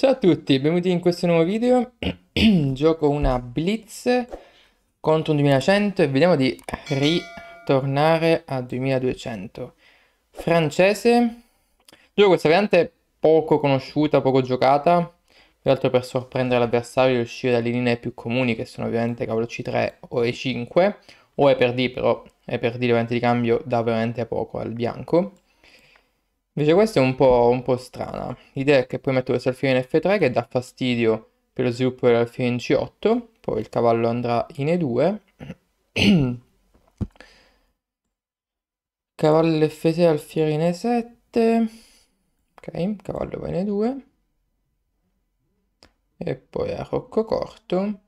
Ciao a tutti, benvenuti in questo nuovo video. Gioco una blitz contro un 2100 e vediamo di ritornare a 2200. Francese. Gioco questa variante poco conosciuta, poco giocata. Peraltro per sorprendere l'avversario e uscire dalle linee più comuni che sono ovviamente cavolo C3 o E5 o E per D però E per D le di cambio dà veramente poco al bianco. Invece questa è un po', un po' strana. L'idea è che poi metto questo alfiere in F3 che dà fastidio per lo sviluppo dell'alfiere in C8, poi il cavallo andrà in E2. cavallo F6 alfiere in E7. Ok, cavallo va in E2. E poi a rocco corto.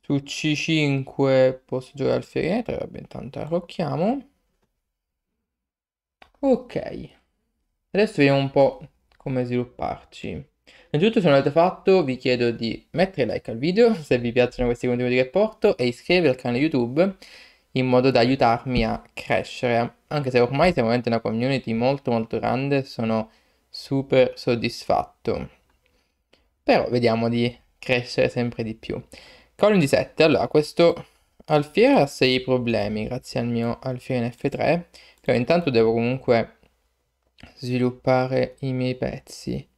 Su C5 posso giocare alfiere in E3, vabbè intanto arrocchiamo. Ok. Adesso vediamo un po' come svilupparci. Innanzitutto se non l'avete fatto vi chiedo di mettere like al video se vi piacciono questi contenuti che porto e iscrivervi al canale YouTube in modo da aiutarmi a crescere. Anche se ormai siamo veramente una community molto molto grande, sono super soddisfatto. Però vediamo di crescere sempre di più. Column di 7, allora questo alfiere ha 6 problemi grazie al mio alfiere in F3, però intanto devo comunque sviluppare i miei pezzi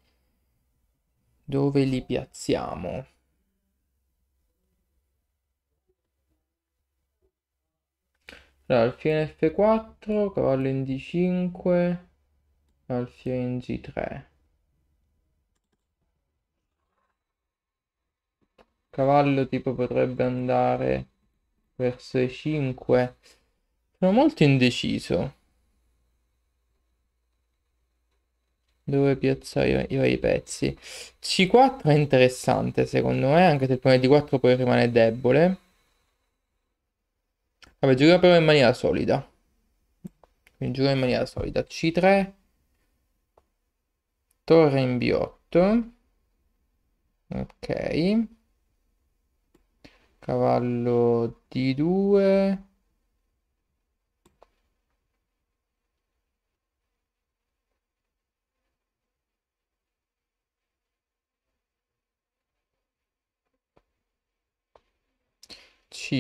dove li piazziamo allora alfiere in f4 cavallo in d5 alfiere in g3 cavallo tipo potrebbe andare verso e5 sono molto indeciso dove piazzare i, i vari pezzi. C4 è interessante secondo me, anche se il pone D4 poi rimane debole. Vabbè, giocherò però in maniera solida. Quindi giocherò in maniera solida. C3, torre in B8. Ok. Cavallo D2.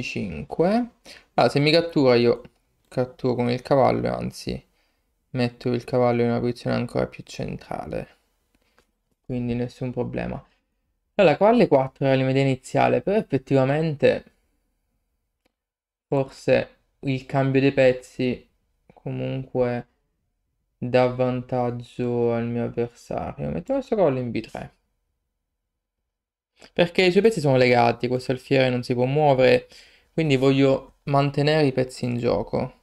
5 allora se mi cattura io catturo con il cavallo anzi metto il cavallo in una posizione ancora più centrale quindi nessun problema allora cavallo 4 era l'idea iniziale però effettivamente forse il cambio dei pezzi comunque dà vantaggio al mio avversario metto questo cavallo in b3 perché i suoi pezzi sono legati, questo alfiere non si può muovere, quindi voglio mantenere i pezzi in gioco.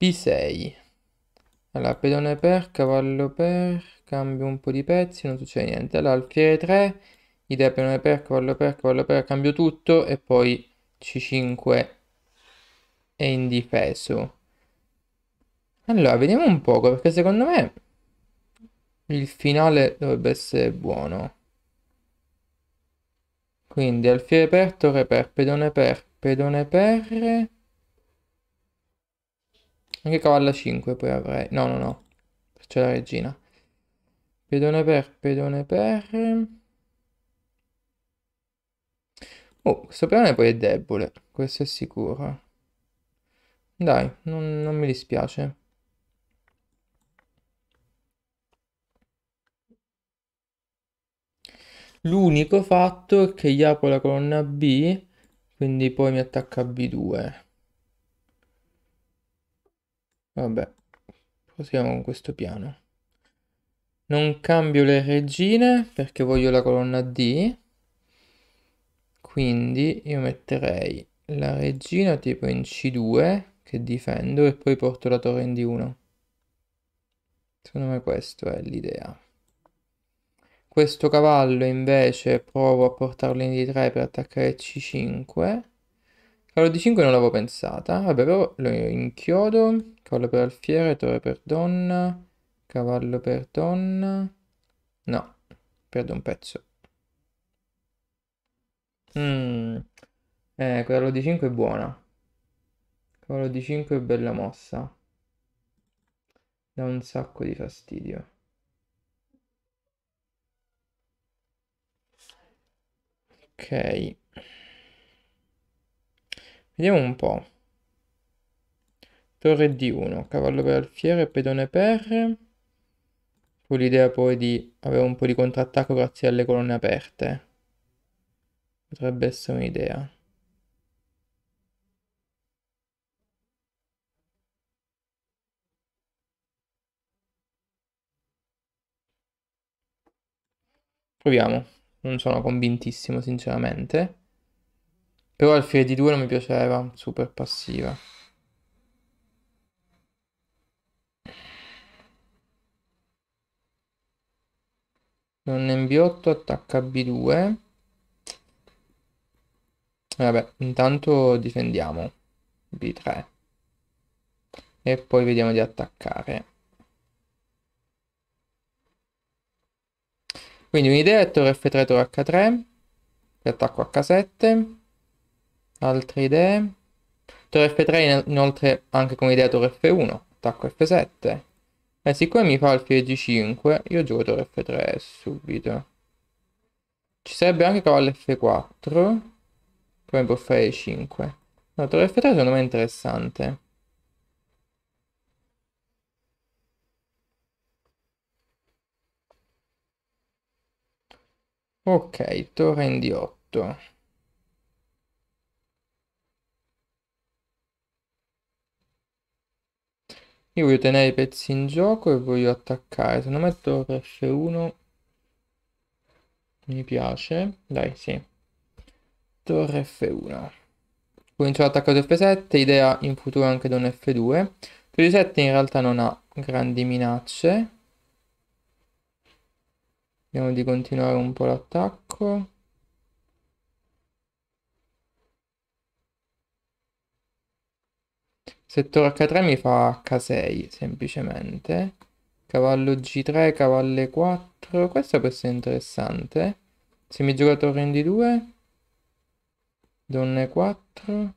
B6. Allora, pedone per, cavallo per, cambio un po' di pezzi, non succede niente. Allora, alfiere 3, idea pedone per, cavallo per, cavallo per, cambio tutto e poi C5 è indifeso. Allora, vediamo un poco, perché secondo me il finale dovrebbe essere buono. Quindi alfiere per, torre per, pedone per, pedone per... Anche cavalla 5 poi avrei. No, no, no. C'è la regina. Pedone per, pedone per... Oh, questo pedone poi è debole, questo è sicuro. Dai, non, non mi dispiace. L'unico fatto è che gli apro la colonna B, quindi poi mi attacca B2. Vabbè, proseguiamo con questo piano. Non cambio le regine perché voglio la colonna D. Quindi io metterei la regina tipo in C2 che difendo e poi porto la torre in D1. Secondo me questa è l'idea. Questo cavallo invece provo a portarlo in D3 per attaccare C5. Cavallo D5 non l'avevo pensata. Vabbè, però lo inchiodo. Cavallo per alfiere, torre per donna. Cavallo per donna. No, perdo un pezzo. Mm. Eh, cavallo D5 è buona. Cavallo D5 è bella mossa. Da un sacco di fastidio. Ok. Vediamo un po'. Torre D1, cavallo per alfiere, pedone per... Con l'idea poi di avere un po' di contrattacco grazie alle colonne aperte. Potrebbe essere un'idea. Proviamo non sono convintissimo sinceramente. Però il file di 2 non mi piaceva, super passiva. Non MB8 attacca B2. Vabbè, intanto difendiamo B3. E poi vediamo di attaccare. Quindi un'idea è torre F3, torre H3, attacco H7, altre idee. Torre F3 inoltre anche come idea torre F1, attacco F7. E eh, siccome mi fa il alfiere G5, io gioco torre F3 subito. Ci sarebbe anche cavallo F4, come può fare 5. No, torre F3 secondo me è interessante. Ok, torre in D8. Io voglio tenere i pezzi in gioco e voglio attaccare. Secondo me torre F1 mi piace. Dai, sì. Torre F1. Comincio l'attacco di F7, idea in futuro anche da un F2. f 7 in realtà non ha grandi minacce. Vediamo di continuare un po' l'attacco. Settore H3 mi fa H6 semplicemente. Cavallo G3, cavallo 4 Questo può essere interessante. Se mi gioca torre in D2. Donne 4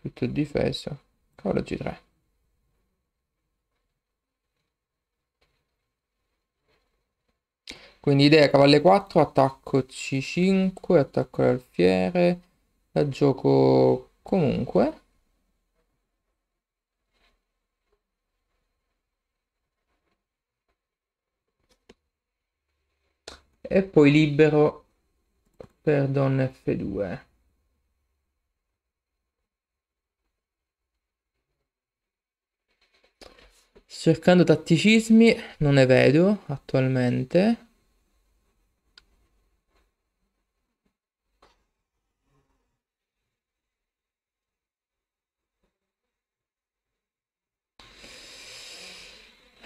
Tutto difeso. Cavallo G3. Quindi idea cavalle 4, attacco C5, attacco l'alfiere, la gioco comunque. E poi libero per donna F2. cercando tatticismi, non ne vedo attualmente.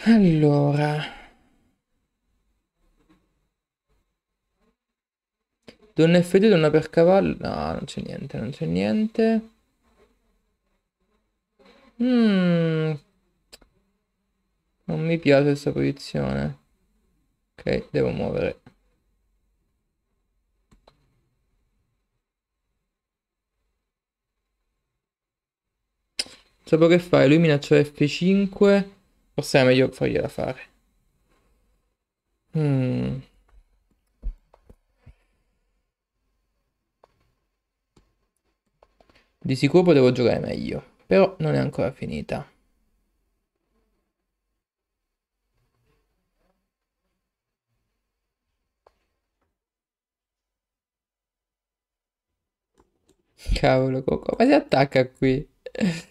Allora. Donna e fede, donna per cavallo. No, non c'è niente, non c'è niente. Mm. Non mi piace questa posizione. Ok, devo muovere. Sapo che fai? Lui minaccia F5. Forse è meglio fargliela fare. Mm. Di sicuro potevo giocare meglio, però non è ancora finita. Cavolo, Coco, ma si attacca qui.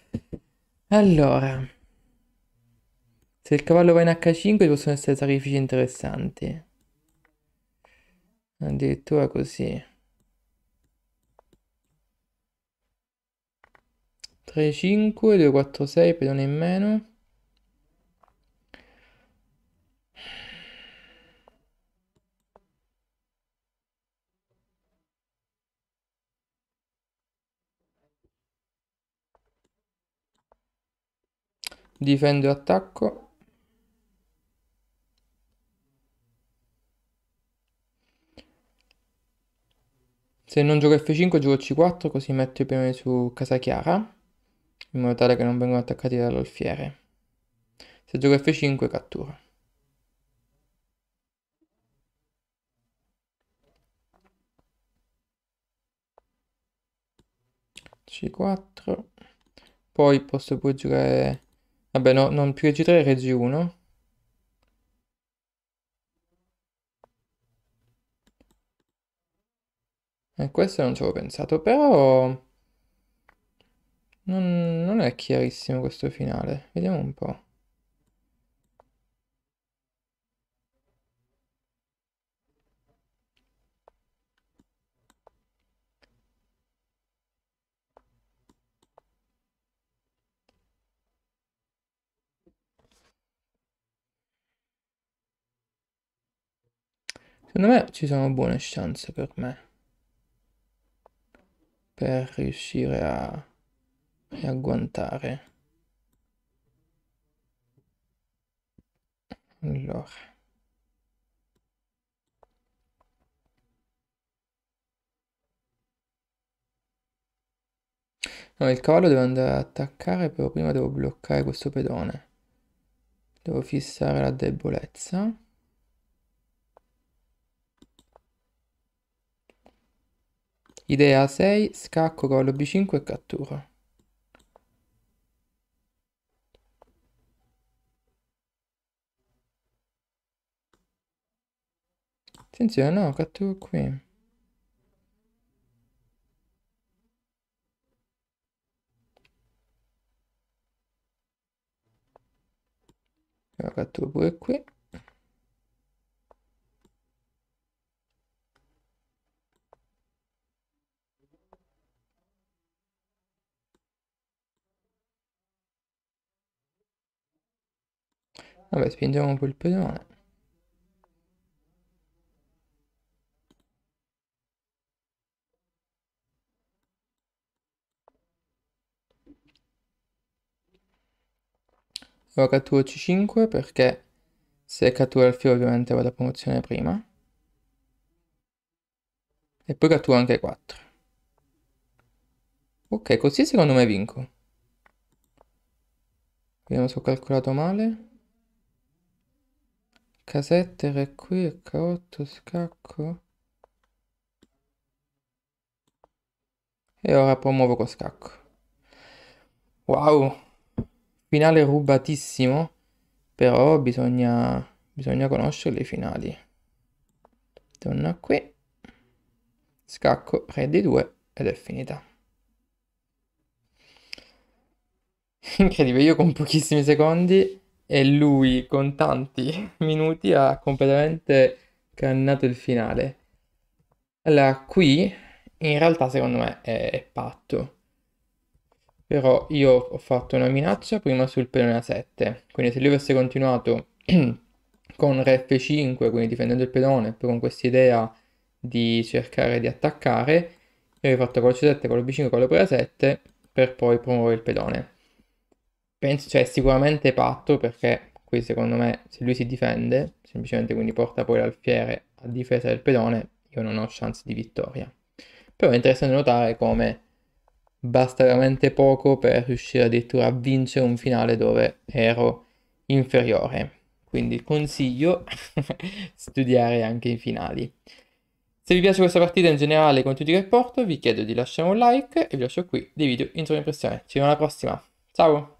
Allora. Se il cavallo va in H5 ci possono essere sacrifici interessanti. Addirittura così. 3, 5, 2, 4, 6, pedone in meno. Difendo attacco. Se non gioco F5 gioco C4 così metto i pioni su casa chiara in modo tale che non vengano attaccati dall'alfiere. Se gioco F5 cattura. C4 poi posso pure giocare vabbè no, non più G3 g 1 Eh, questo non ci avevo pensato, però non, non è chiarissimo questo finale. Vediamo un po'. Secondo me ci sono buone chance per me per riuscire a riagguantare. Allora. No, il cavallo devo andare ad attaccare, però prima devo bloccare questo pedone. Devo fissare la debolezza. Idea 6, scacco, collo B5 e cattura. Attenzione, no, cattura qui. cattura pure qui. Vabbè, spingiamo un po' il pedone. Ora catturo C5 perché se cattura il fiore ovviamente vado a promozione prima. E poi catturo anche 4. Ok, così secondo me vinco. Vediamo se ho calcolato male k 7 era qui, k 8 scacco. E ora promuovo con scacco. Wow, finale rubatissimo, però bisogna, bisogna conoscere le finali. Torno qui, scacco, re di 2 ed è finita. Incredibile, io con pochissimi secondi e lui con tanti minuti ha completamente cannato il finale. Allora, qui in realtà secondo me è, è patto. Però io ho fatto una minaccia prima sul pedone A7, quindi se lui avesse continuato con re F5, quindi difendendo il pedone, poi con questa idea di cercare di attaccare, io avrei fatto col C7, col B5, con lo A7, per poi promuovere il pedone penso, cioè sicuramente patto perché qui secondo me se lui si difende, semplicemente quindi porta poi l'alfiere a difesa del pedone, io non ho chance di vittoria. Però è interessante notare come basta veramente poco per riuscire addirittura a vincere un finale dove ero inferiore. Quindi consiglio studiare anche i finali. Se vi piace questa partita in generale e tutti che porto, vi chiedo di lasciare un like e vi lascio qui dei video in sovraimpressione. Ci vediamo alla prossima. Ciao!